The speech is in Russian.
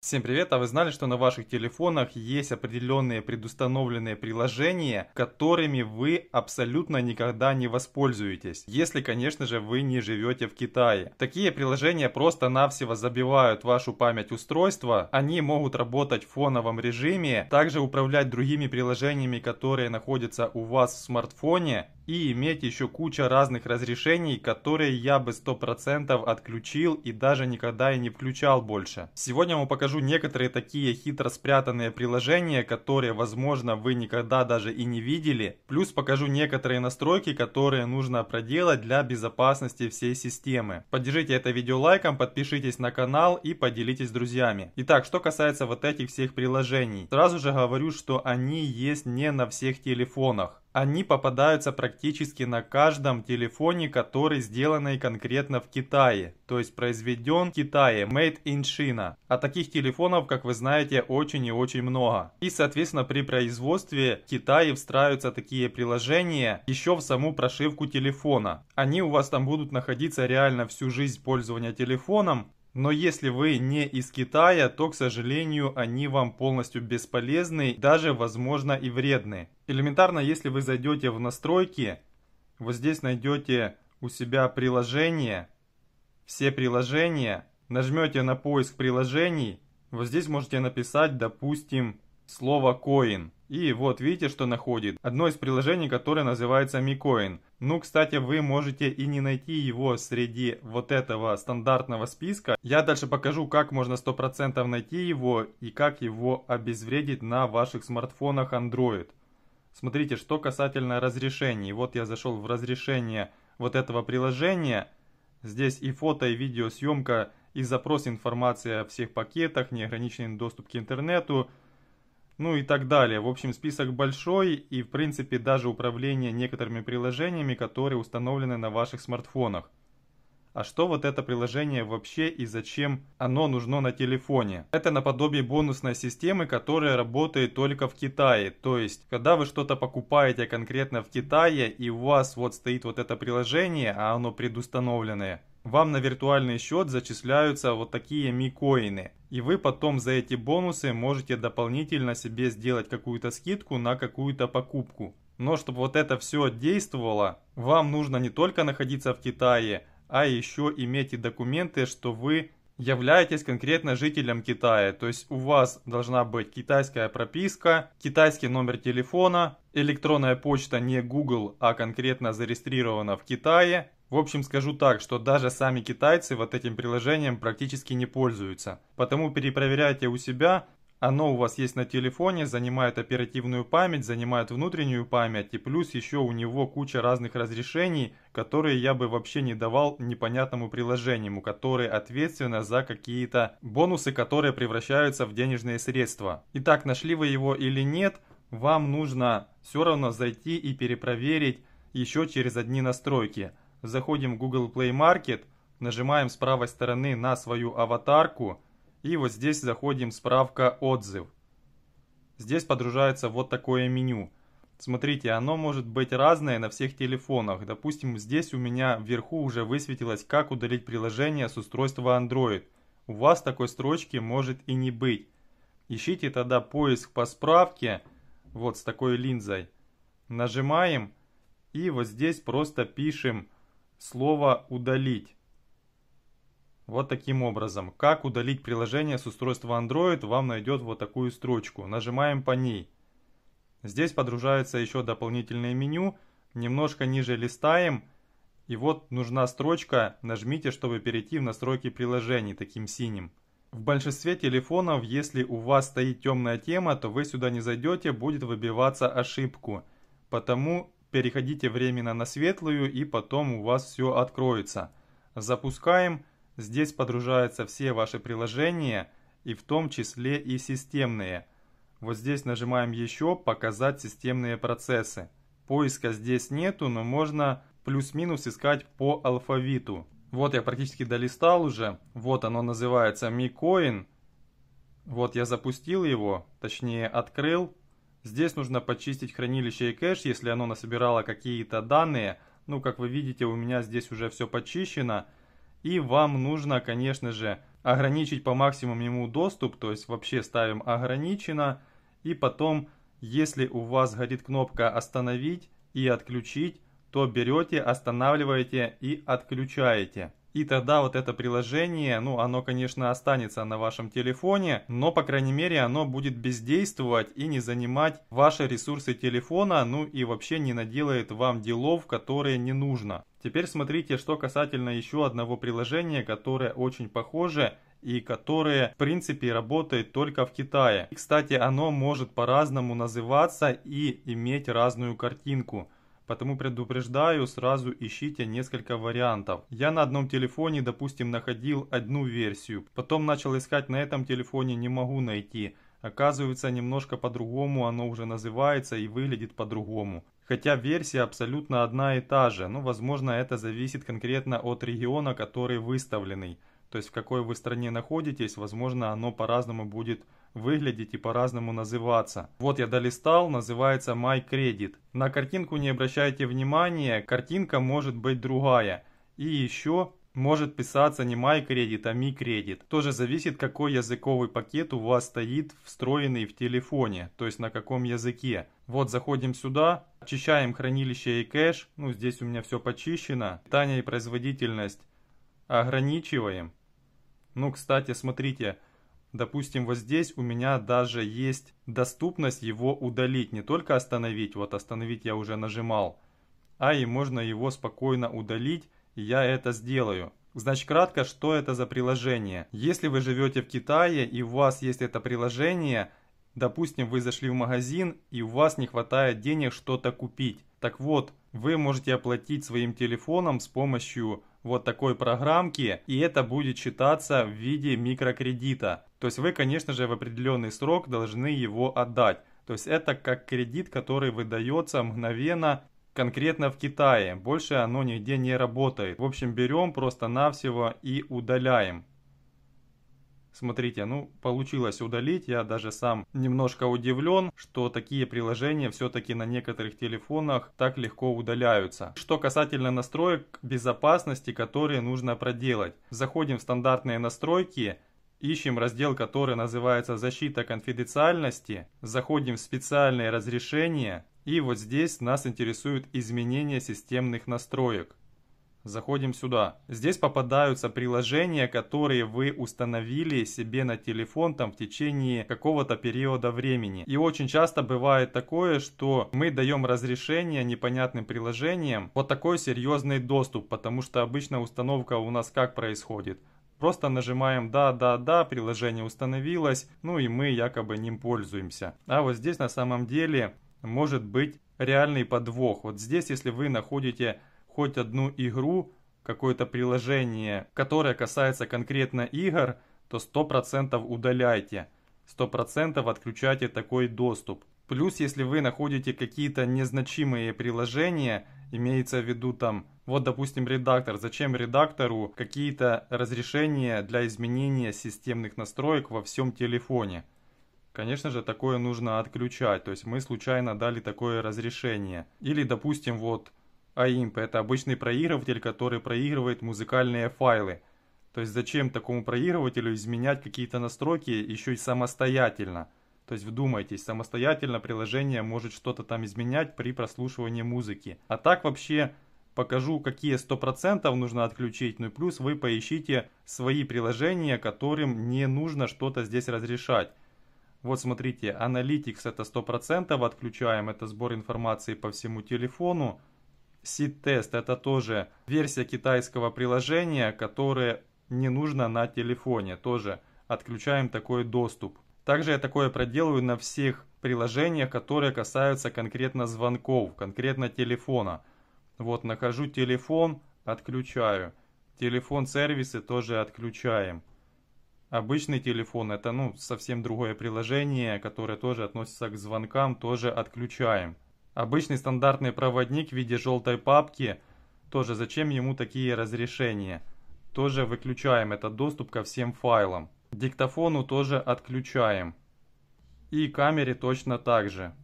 Всем привет! А вы знали, что на ваших телефонах есть определенные предустановленные приложения, которыми вы абсолютно никогда не воспользуетесь, если, конечно же, вы не живете в Китае. Такие приложения просто-навсего забивают вашу память устройства, они могут работать в фоновом режиме, также управлять другими приложениями, которые находятся у вас в смартфоне, и иметь еще куча разных разрешений, которые я бы 100% отключил и даже никогда и не включал больше. Сегодня я вам покажу некоторые такие хитро спрятанные приложения, которые, возможно, вы никогда даже и не видели. Плюс покажу некоторые настройки, которые нужно проделать для безопасности всей системы. Поддержите это видео лайком, подпишитесь на канал и поделитесь с друзьями. Итак, что касается вот этих всех приложений. Сразу же говорю, что они есть не на всех телефонах. Они попадаются практически на каждом телефоне, который сделанный конкретно в Китае, то есть произведен в Китае, made in China. А таких телефонов, как вы знаете, очень и очень много. И, соответственно, при производстве в Китае встраиваются такие приложения еще в саму прошивку телефона. Они у вас там будут находиться реально всю жизнь пользования телефоном, но если вы не из Китая, то, к сожалению, они вам полностью бесполезны, даже, возможно, и вредны. Элементарно, если вы зайдете в настройки, вот здесь найдете у себя приложение, все приложения, нажмете на поиск приложений, вот здесь можете написать, допустим, слово коин. И вот видите, что находит. Одно из приложений, которое называется MiCoin. Ну, кстати, вы можете и не найти его среди вот этого стандартного списка. Я дальше покажу, как можно 100% найти его и как его обезвредить на ваших смартфонах Android. Смотрите, что касательно разрешений. Вот я зашел в разрешение вот этого приложения. Здесь и фото, и видеосъемка, и запрос информации о всех пакетах, неограниченный доступ к интернету – ну и так далее. В общем, список большой и, в принципе, даже управление некоторыми приложениями, которые установлены на ваших смартфонах. А что вот это приложение вообще и зачем оно нужно на телефоне? Это наподобие бонусной системы, которая работает только в Китае. То есть, когда вы что-то покупаете конкретно в Китае и у вас вот стоит вот это приложение, а оно предустановленное, вам на виртуальный счет зачисляются вот такие микоины. И вы потом за эти бонусы можете дополнительно себе сделать какую-то скидку на какую-то покупку. Но чтобы вот это все действовало, вам нужно не только находиться в Китае, а еще иметь и документы, что вы являетесь конкретно жителем Китая. То есть у вас должна быть китайская прописка, китайский номер телефона, электронная почта не Google, а конкретно зарегистрирована в Китае, в общем, скажу так, что даже сами китайцы вот этим приложением практически не пользуются. Потому перепроверяйте у себя, оно у вас есть на телефоне, занимает оперативную память, занимает внутреннюю память, и плюс еще у него куча разных разрешений, которые я бы вообще не давал непонятному приложению, которое ответственно за какие-то бонусы, которые превращаются в денежные средства. Итак, нашли вы его или нет, вам нужно все равно зайти и перепроверить еще через одни настройки – заходим в Google Play Market, нажимаем с правой стороны на свою аватарку, и вот здесь заходим справка «Отзыв». Здесь подружается вот такое меню. Смотрите, оно может быть разное на всех телефонах. Допустим, здесь у меня вверху уже высветилось, как удалить приложение с устройства Android. У вас такой строчки может и не быть. Ищите тогда поиск по справке, вот с такой линзой. Нажимаем, и вот здесь просто пишем слово «удалить». Вот таким образом. Как удалить приложение с устройства Android, вам найдет вот такую строчку. Нажимаем по ней. Здесь подружается еще дополнительное меню. Немножко ниже листаем. И вот нужна строчка. Нажмите, чтобы перейти в настройки приложений таким синим. В большинстве телефонов, если у вас стоит темная тема, то вы сюда не зайдете, будет выбиваться ошибку. Потому переходите временно на светлую и потом у вас все откроется. Запускаем. Здесь подгружаются все ваши приложения и в том числе и системные. Вот здесь нажимаем еще «Показать системные процессы». Поиска здесь нету, но можно плюс-минус искать по алфавиту. Вот я практически долистал уже. Вот оно называется MiCoin. Вот я запустил его, точнее открыл. Здесь нужно почистить хранилище и кэш, если оно насобирало какие-то данные. Ну, как вы видите, у меня здесь уже все почищено. И вам нужно, конечно же, ограничить по максимуму доступ, то есть вообще ставим ограничено. И потом, если у вас горит кнопка «Остановить» и «Отключить», то берете, останавливаете и отключаете. И тогда вот это приложение, ну, оно, конечно, останется на вашем телефоне, но, по крайней мере, оно будет бездействовать и не занимать ваши ресурсы телефона, ну и вообще не наделает вам делов, которые не нужно. Теперь смотрите, что касательно еще одного приложения, которое очень похоже и которое в принципе работает только в Китае. И, кстати, оно может по-разному называться и иметь разную картинку. Потому предупреждаю, сразу ищите несколько вариантов. Я на одном телефоне, допустим, находил одну версию. Потом начал искать на этом телефоне, не могу найти. Оказывается, немножко по-другому оно уже называется и выглядит по-другому. Хотя версия абсолютно одна и та же, но возможно это зависит конкретно от региона, который выставленный. То есть в какой вы стране находитесь, возможно оно по-разному будет выглядеть и по-разному называться. Вот я долистал, называется My Credit. На картинку не обращайте внимания, картинка может быть другая. И еще может писаться не My Credit, а Mi Credit. Тоже зависит, какой языковый пакет у вас стоит встроенный в телефоне, то есть на каком языке. Вот заходим сюда, очищаем хранилище и кэш, ну здесь у меня все почищено. Питание и производительность ограничиваем. Ну, кстати, смотрите, Допустим, вот здесь у меня даже есть доступность его удалить, не только остановить, вот остановить я уже нажимал, а и можно его спокойно удалить, я это сделаю. Значит, кратко, что это за приложение? Если вы живете в Китае и у вас есть это приложение, допустим, вы зашли в магазин и у вас не хватает денег что-то купить. Так вот, вы можете оплатить своим телефоном с помощью вот такой программки, и это будет считаться в виде микрокредита. То есть вы, конечно же, в определенный срок должны его отдать. То есть это как кредит, который выдается мгновенно конкретно в Китае. Больше оно нигде не работает. В общем, берем просто-навсего и удаляем. Смотрите, ну получилось удалить, я даже сам немножко удивлен, что такие приложения все-таки на некоторых телефонах так легко удаляются. Что касательно настроек безопасности, которые нужно проделать. Заходим в стандартные настройки, ищем раздел, который называется «Защита конфиденциальности», заходим в специальные разрешения, и вот здесь нас интересуют изменения системных настроек. Заходим сюда. Здесь попадаются приложения, которые вы установили себе на телефон там в течение какого-то периода времени. И очень часто бывает такое, что мы даем разрешение непонятным приложениям вот такой серьезный доступ, потому что обычно установка у нас как происходит? Просто нажимаем «Да, да, да», приложение установилось, ну и мы якобы ним пользуемся. А вот здесь на самом деле может быть реальный подвох. Вот здесь, если вы находите хоть одну игру, какое-то приложение, которое касается конкретно игр, то 100% удаляйте. 100% отключайте такой доступ. Плюс, если вы находите какие-то незначимые приложения, имеется в виду там, вот, допустим, редактор. Зачем редактору какие-то разрешения для изменения системных настроек во всем телефоне? Конечно же, такое нужно отключать, то есть мы случайно дали такое разрешение. Или, допустим, вот AIMP а – это обычный проигрыватель, который проигрывает музыкальные файлы. То есть зачем такому проигрывателю изменять какие-то настройки еще и самостоятельно? То есть вдумайтесь, самостоятельно приложение может что-то там изменять при прослушивании музыки. А так вообще покажу, какие 100% нужно отключить, ну и плюс вы поищите свои приложения, которым не нужно что-то здесь разрешать. Вот смотрите, Analytics это 100% отключаем, это сбор информации по всему телефону. Сид-тест это тоже версия китайского приложения, которое не нужно на телефоне. Тоже отключаем такой доступ. Также я такое проделываю на всех приложениях, которые касаются конкретно звонков, конкретно телефона. Вот нахожу телефон, отключаю. Телефон сервисы тоже отключаем. Обычный телефон это ну совсем другое приложение, которое тоже относится к звонкам, тоже отключаем. Обычный стандартный проводник в виде желтой папки. Тоже зачем ему такие разрешения? Тоже выключаем этот доступ ко всем файлам. Диктофону тоже отключаем. И камере точно так же.